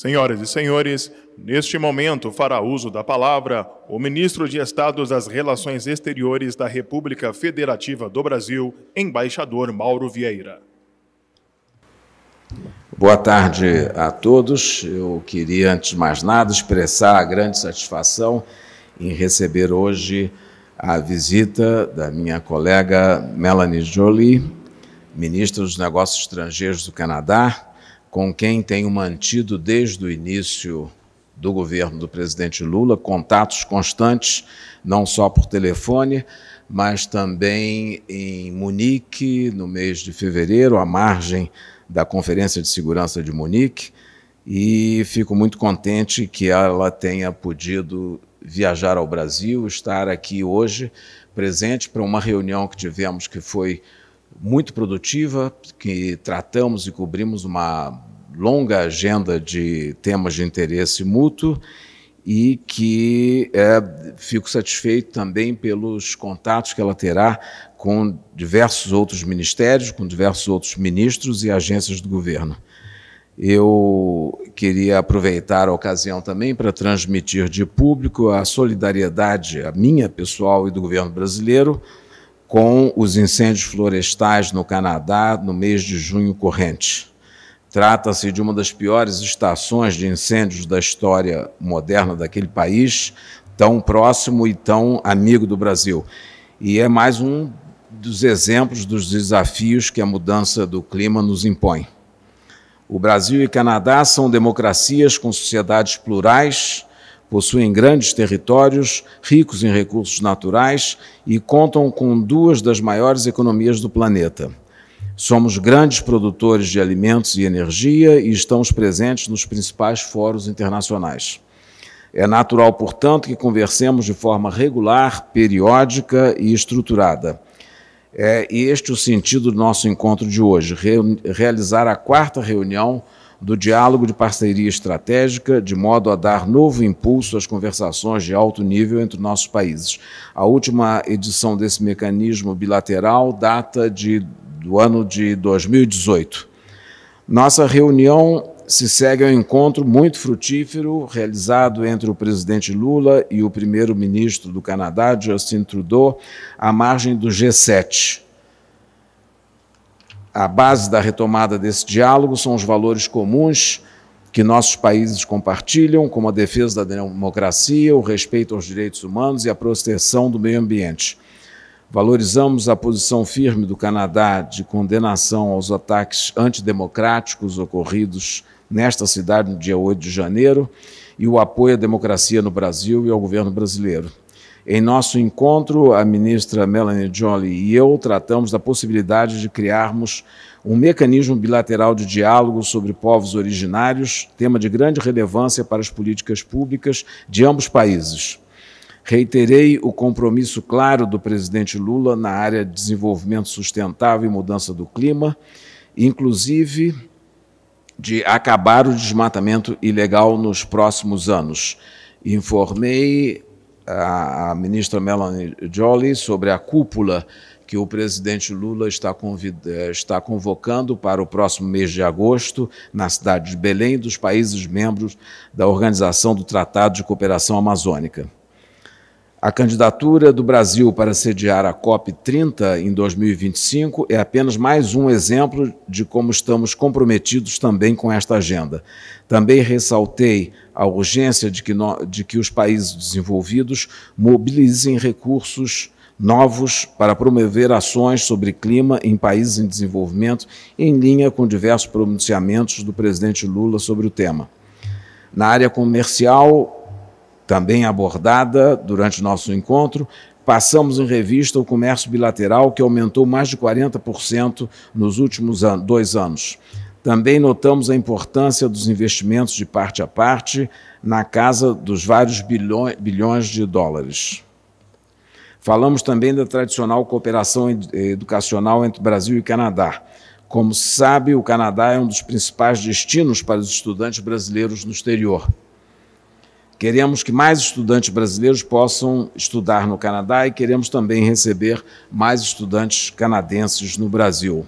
Senhoras e senhores, neste momento fará uso da palavra o ministro de Estado das Relações Exteriores da República Federativa do Brasil, embaixador Mauro Vieira. Boa tarde a todos. Eu queria, antes de mais nada, expressar a grande satisfação em receber hoje a visita da minha colega Melanie Jolie, ministra dos Negócios Estrangeiros do Canadá com quem tenho mantido desde o início do governo do presidente Lula, contatos constantes, não só por telefone, mas também em Munique, no mês de fevereiro, à margem da Conferência de Segurança de Munique, e fico muito contente que ela tenha podido viajar ao Brasil, estar aqui hoje, presente para uma reunião que tivemos que foi muito produtiva, que tratamos e cobrimos uma longa agenda de temas de interesse mútuo e que é, fico satisfeito também pelos contatos que ela terá com diversos outros ministérios, com diversos outros ministros e agências do governo. Eu queria aproveitar a ocasião também para transmitir de público a solidariedade, a minha pessoal e do governo brasileiro, com os incêndios florestais no Canadá no mês de junho corrente. Trata-se de uma das piores estações de incêndios da história moderna daquele país, tão próximo e tão amigo do Brasil. E é mais um dos exemplos dos desafios que a mudança do clima nos impõe. O Brasil e Canadá são democracias com sociedades plurais possuem grandes territórios, ricos em recursos naturais e contam com duas das maiores economias do planeta. Somos grandes produtores de alimentos e energia e estamos presentes nos principais fóruns internacionais. É natural, portanto, que conversemos de forma regular, periódica e estruturada. É este o sentido do nosso encontro de hoje, realizar a quarta reunião do diálogo de parceria estratégica, de modo a dar novo impulso às conversações de alto nível entre nossos países. A última edição desse mecanismo bilateral data de, do ano de 2018. Nossa reunião se segue ao encontro muito frutífero realizado entre o presidente Lula e o primeiro-ministro do Canadá, Justin Trudeau, à margem do G7 a base da retomada desse diálogo são os valores comuns que nossos países compartilham, como a defesa da democracia, o respeito aos direitos humanos e a proteção do meio ambiente. Valorizamos a posição firme do Canadá de condenação aos ataques antidemocráticos ocorridos nesta cidade no dia 8 de janeiro e o apoio à democracia no Brasil e ao governo brasileiro. Em nosso encontro, a ministra Melanie Jolly e eu tratamos da possibilidade de criarmos um mecanismo bilateral de diálogo sobre povos originários, tema de grande relevância para as políticas públicas de ambos países. Reiterei o compromisso claro do presidente Lula na área de desenvolvimento sustentável e mudança do clima, inclusive de acabar o desmatamento ilegal nos próximos anos. Informei a, a ministra Melanie Jolly sobre a cúpula que o presidente Lula está, eh, está, convocando para o próximo mês de agosto, na cidade de Belém, dos países membros da Organização do Tratado de Cooperação Amazônica. A candidatura do Brasil para sediar a COP30 em 2025 é apenas mais um exemplo de como estamos comprometidos também com esta agenda. Também ressaltei a urgência de que, no, de que os países desenvolvidos mobilizem recursos novos para promover ações sobre clima em países em desenvolvimento, em linha com diversos pronunciamentos do presidente Lula sobre o tema. Na área comercial, também abordada durante nosso encontro, passamos em revista o comércio bilateral, que aumentou mais de 40% nos últimos dois anos. Também notamos a importância dos investimentos de parte a parte na casa dos vários bilhões de dólares. Falamos também da tradicional cooperação educacional entre Brasil e Canadá. Como sabe, o Canadá é um dos principais destinos para os estudantes brasileiros no exterior. Queremos que mais estudantes brasileiros possam estudar no Canadá e queremos também receber mais estudantes canadenses no Brasil.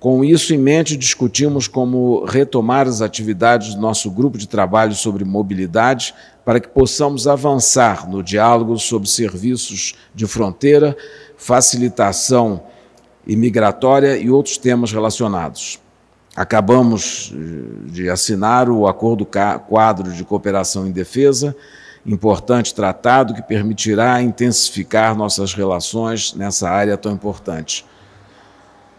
Com isso em mente, discutimos como retomar as atividades do nosso grupo de trabalho sobre mobilidade para que possamos avançar no diálogo sobre serviços de fronteira, facilitação imigratória e outros temas relacionados. Acabamos eh, de assinar o Acordo Quadro de Cooperação em Defesa, importante tratado que permitirá intensificar nossas relações nessa área tão importante.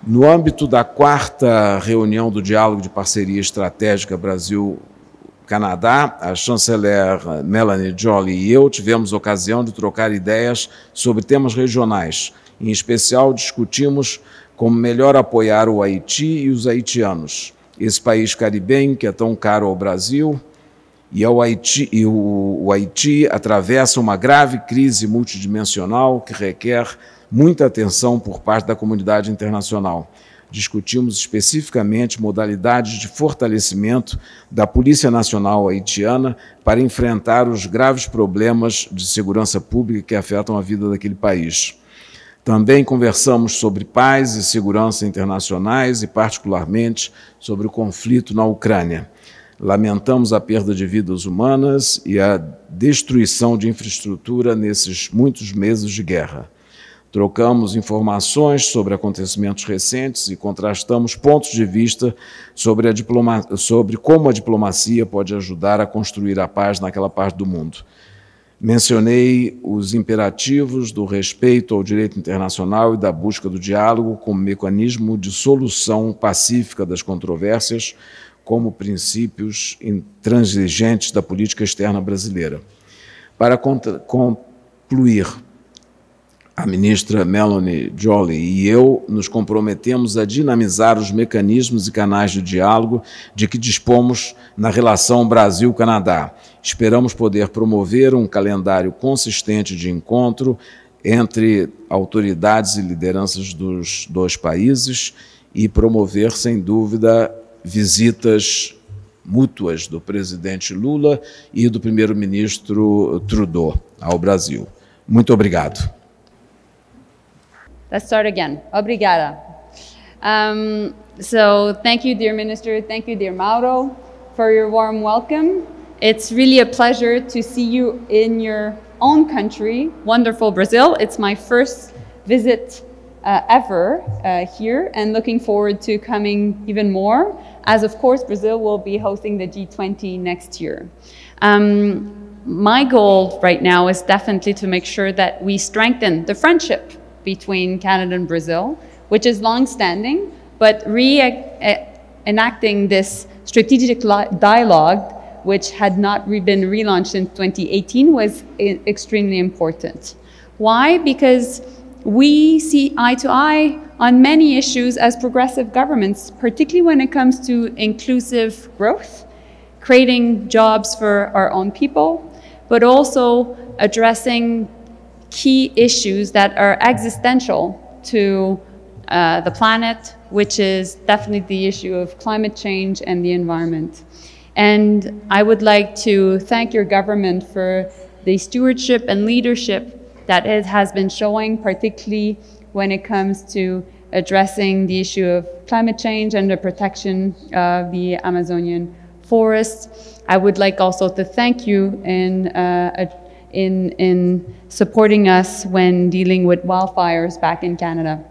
No âmbito da quarta reunião do Diálogo de Parceria Estratégica Brasil-Canadá, a chanceler Melanie Jolly e eu tivemos ocasião de trocar ideias sobre temas regionais. Em especial, discutimos como melhor apoiar o Haiti e os haitianos. Esse país caribenho que é tão caro ao Brasil e, ao Haiti, e o, o Haiti atravessa uma grave crise multidimensional que requer muita atenção por parte da comunidade internacional. Discutimos especificamente modalidades de fortalecimento da Polícia Nacional Haitiana para enfrentar os graves problemas de segurança pública que afetam a vida daquele país. Também conversamos sobre paz e segurança internacionais e, particularmente, sobre o conflito na Ucrânia. Lamentamos a perda de vidas humanas e a destruição de infraestrutura nesses muitos meses de guerra. Trocamos informações sobre acontecimentos recentes e contrastamos pontos de vista sobre, a diploma... sobre como a diplomacia pode ajudar a construir a paz naquela parte do mundo. Mencionei os imperativos do respeito ao direito internacional e da busca do diálogo como mecanismo de solução pacífica das controvérsias, como princípios intransigentes da política externa brasileira. Para concluir, a ministra Melanie Jolly e eu nos comprometemos a dinamizar os mecanismos e canais de diálogo de que dispomos na relação Brasil-Canadá. Esperamos poder promover um calendário consistente de encontro entre autoridades e lideranças dos dois países e promover, sem dúvida, visitas mútuas do presidente Lula e do primeiro-ministro Trudeau ao Brasil. Muito obrigado. Let's start again. Obrigada. Um, so thank you, dear Minister. Thank you, dear Mauro, for your warm welcome. It's really a pleasure to see you in your own country, wonderful Brazil. It's my first visit uh, ever uh, here and looking forward to coming even more, as of course Brazil will be hosting the G20 next year. Um, my goal right now is definitely to make sure that we strengthen the friendship between Canada and Brazil, which is longstanding, but re-enacting this strategic dialogue, which had not re been relaunched in 2018, was extremely important. Why? Because we see eye to eye on many issues as progressive governments, particularly when it comes to inclusive growth, creating jobs for our own people, but also addressing key issues that are existential to uh, the planet, which is definitely the issue of climate change and the environment. And I would like to thank your government for the stewardship and leadership that it has been showing, particularly when it comes to addressing the issue of climate change and the protection of the Amazonian forests. I would like also to thank you in uh, in, in supporting us when dealing with wildfires back in Canada.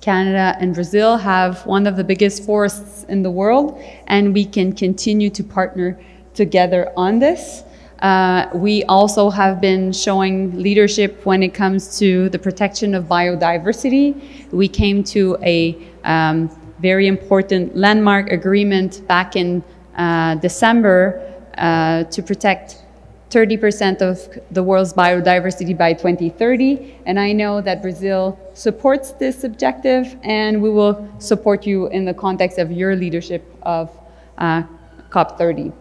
Canada and Brazil have one of the biggest forests in the world, and we can continue to partner together on this. Uh, we also have been showing leadership when it comes to the protection of biodiversity. We came to a um, very important landmark agreement back in uh, December uh, to protect 30% of the world's biodiversity by 2030. And I know that Brazil supports this objective, and we will support you in the context of your leadership of uh, COP30.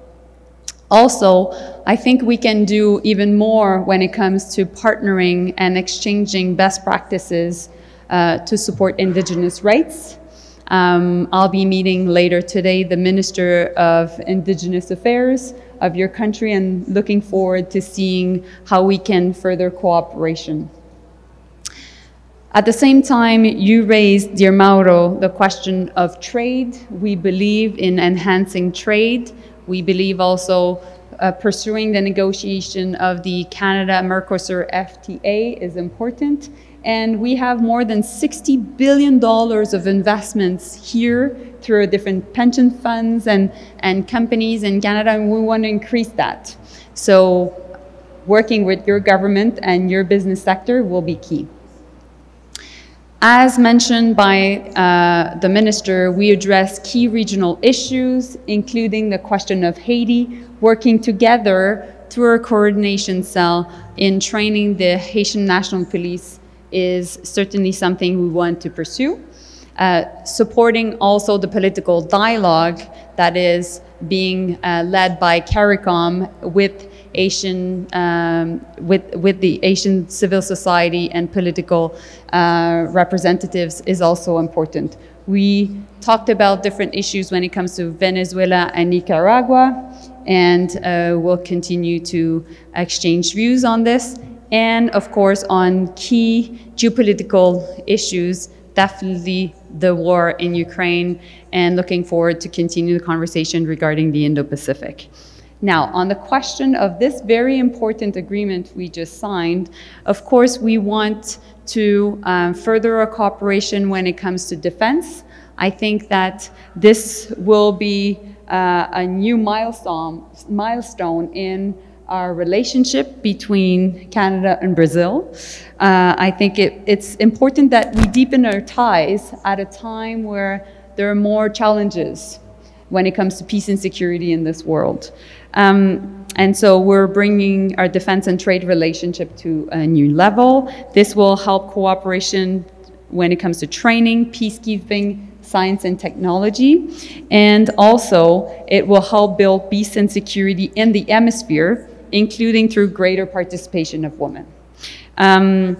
Also, I think we can do even more when it comes to partnering and exchanging best practices uh, to support indigenous rights. Um, I'll be meeting later today the Minister of Indigenous Affairs of your country and looking forward to seeing how we can further cooperation. At the same time, you raised, dear Mauro, the question of trade. We believe in enhancing trade. We believe also uh, pursuing the negotiation of the Canada-Mercosur FTA is important. And we have more than $60 billion of investments here through different pension funds and, and companies in Canada, and we want to increase that. So working with your government and your business sector will be key. As mentioned by uh, the minister, we address key regional issues, including the question of Haiti, working together through our coordination cell in training the Haitian National Police is certainly something we want to pursue. Uh, supporting also the political dialogue that is being uh, led by CARICOM with Asian, um, with, with the Asian civil society and political uh, representatives is also important. We talked about different issues when it comes to Venezuela and Nicaragua, and uh, we'll continue to exchange views on this and of course on key geopolitical issues, definitely the war in Ukraine, and looking forward to continue the conversation regarding the Indo-Pacific. Now, on the question of this very important agreement we just signed, of course, we want to um, further our cooperation when it comes to defense. I think that this will be uh, a new milestone, milestone in our relationship between Canada and Brazil. Uh, I think it, it's important that we deepen our ties at a time where there are more challenges when it comes to peace and security in this world. Um, and so we're bringing our defense and trade relationship to a new level. This will help cooperation when it comes to training, peacekeeping, science and technology. And also, it will help build peace and security in the hemisphere including through greater participation of women. Euh,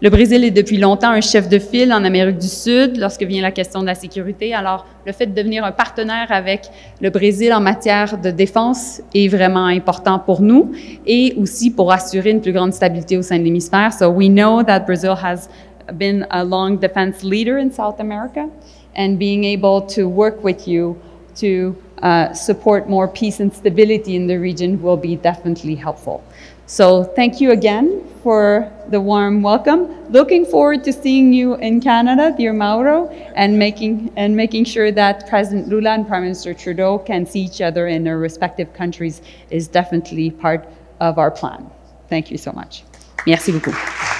le Brésil est depuis longtemps un chef de file en Amérique du Sud lorsque vient la question de la sécurité. Alors, le fait de devenir un partenaire avec le Brésil en matière de défense est vraiment important pour nous et aussi pour assurer une plus grande stabilité au sein de l'hémisphère. So we know that Brazil has been a long defense leader in South America and being able to work with you to Uh, support more peace and stability in the region will be definitely helpful. So thank you again for the warm welcome. Looking forward to seeing you in Canada, dear Mauro, and making, and making sure that President Lula and Prime Minister Trudeau can see each other in their respective countries is definitely part of our plan. Thank you so much. Merci beaucoup.